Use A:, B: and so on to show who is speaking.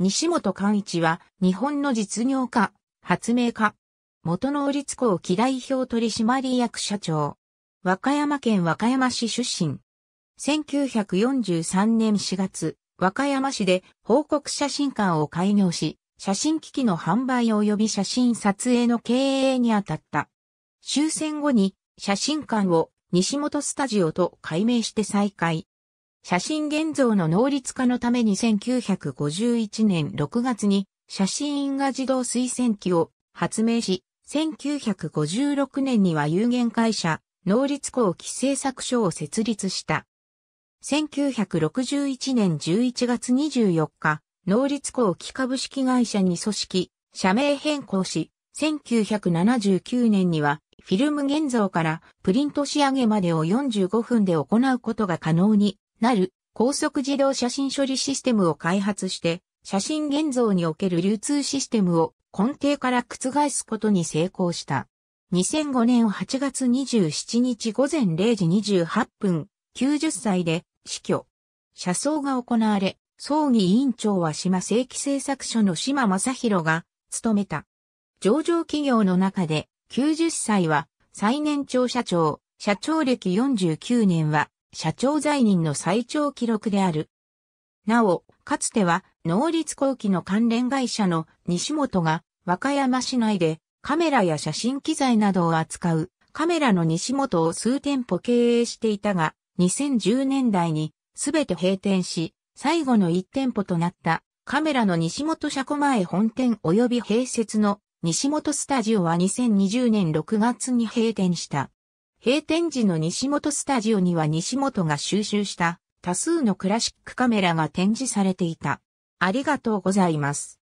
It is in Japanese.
A: 西本寛一は日本の実業家、発明家、元能立工機代表取締役社長、和歌山県和歌山市出身。1943年4月、和歌山市で報告写真館を開業し、写真機器の販売及び写真撮影の経営に当たった。終戦後に写真館を西本スタジオと改名して再開。写真現像の能率化のために1951年6月に写真因果自動推薦機を発明し、1956年には有限会社、能率工規制作所を設立した。1961年11月24日、能率工機株式会社に組織、社名変更し、1979年にはフィルム現像からプリント仕上げまでを45分で行うことが可能になる高速自動写真処理システムを開発して、写真現像における流通システムを根底から覆すことに成功した。2005年8月27日午前0時28分、90歳で死去。車葬が行われ、葬儀委員長は島正規製作所の島正宏が務めた。上場企業の中で90歳は最年長社長、社長歴49年は社長在任の最長記録である。なお、かつては、能立後期の関連会社の西本が、和歌山市内でカメラや写真機材などを扱うカメラの西本を数店舗経営していたが、2010年代にすべて閉店し、最後の1店舗となったカメラの西本車庫前本店及び併設の西本スタジオは2020年6月に閉店した。閉店時の西本スタジオには西本が収集した多数のクラシックカメラが展示されていた。ありがとうございます。